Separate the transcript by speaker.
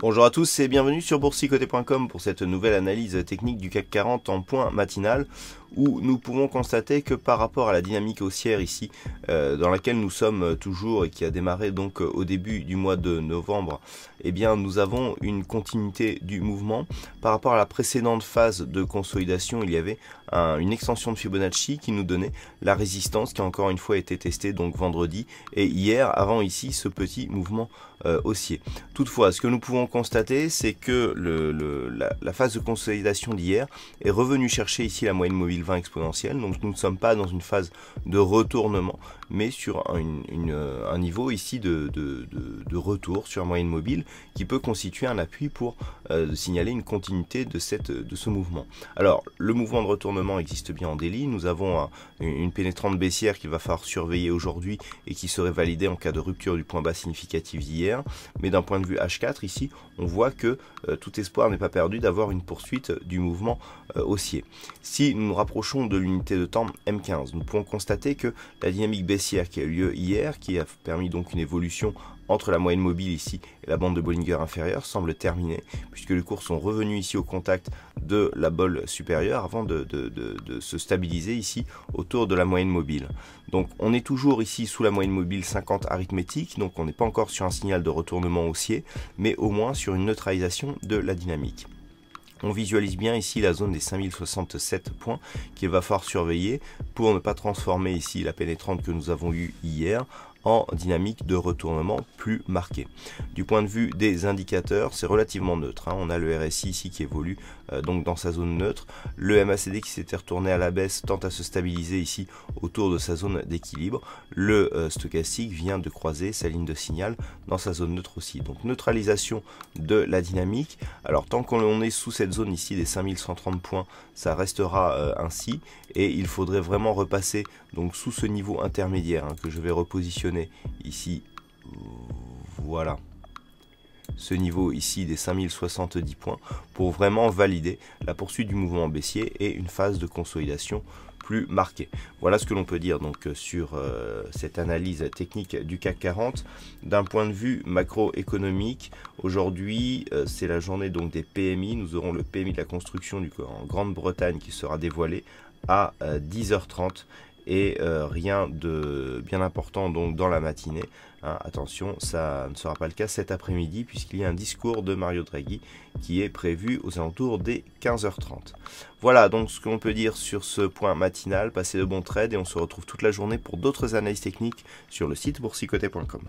Speaker 1: Bonjour à tous et bienvenue sur boursicoté.com pour cette nouvelle analyse technique du CAC 40 en point matinal où nous pouvons constater que par rapport à la dynamique haussière ici, euh, dans laquelle nous sommes toujours et qui a démarré donc euh, au début du mois de novembre, eh bien nous avons une continuité du mouvement. Par rapport à la précédente phase de consolidation, il y avait une extension de Fibonacci qui nous donnait la résistance qui a encore une fois été testée donc vendredi et hier avant ici ce petit mouvement euh, haussier. Toutefois, ce que nous pouvons constater, c'est que la, la phase de consolidation d'hier est revenue chercher ici la moyenne mobile 20 exponentielle. Donc nous ne sommes pas dans une phase de retournement, mais sur un, euh, niveau ici de, retour sur moyenne mobile qui peut constituer un appui pour euh, signaler une continuité de, cette, de ce mouvement. Alors le mouvement de retournement existe bien en délit. Nous avons une pénétrante baissière qu'il va falloir surveiller aujourd'hui et qui serait validée en cas de rupture du point bas significatif d'hier. Mais d'un point de vue H4 ici, on voit que euh, tout espoir n'est pas perdu d'avoir une poursuite du mouvement haussier. Si nous nous approchons de l'unité de temps M15, nous pouvons constater que la dynamique baissière qui a eu lieu hier, qui a permis donc une évolution entre la moyenne mobile ici et la bande de Bollinger inférieure semble terminée, puisque les cours sont revenus ici au contact de la bolle supérieure avant de, de, se stabiliser ici autour de la moyenne mobile. Donc on est toujours ici sous la moyenne mobile 50 arithmétique, donc on n'est pas encore sur un signal de retournement haussier, mais au moins sur une neutralisation de la dynamique. On visualise bien ici la zone des 5067 points qu'il va falloir surveiller pour ne pas transformer ici la pénétrante que nous avons eue hier dynamique de retournement plus marquée. Du point de vue des indicateurs, c'est relativement neutre. Hein. On a le RSI ici qui évolue euh, donc dans sa zone neutre, le MACD qui s'était retourné à la baisse tente à se stabiliser ici autour de sa zone d'équilibre, le euh, stochastique vient de croiser sa ligne de signal dans sa zone neutre aussi. Donc neutralisation de la dynamique. Alors tant qu'on est sous cette zone ici des 5130 points, ça restera euh, ainsi et il faudrait vraiment repasser donc sous ce niveau intermédiaire hein, que je vais repositionner ici, voilà, ce niveau ici des 5070 points pour vraiment valider la poursuite du mouvement baissier et une phase de consolidation plus marquée. Voilà ce que l'on peut dire donc sur euh, cette analyse technique du CAC 40. D'un point de vue macroéconomique, aujourd'hui euh, c'est la journée donc des PMI. Nous aurons le PMI de la construction du, en Grande-Bretagne qui sera dévoilé à 10h30 euh, et euh, rien de bien important donc dans la matinée. Hein. attention, ça ne sera pas le cas cet après-midi puisqu'il y a un discours de Mario Draghi qui est prévu aux alentours des 15h30. Voilà donc ce qu'on peut dire sur ce point matinal. Passez de bons trades et on se retrouve toute la journée pour d'autres analyses techniques sur le site boursicoté.com.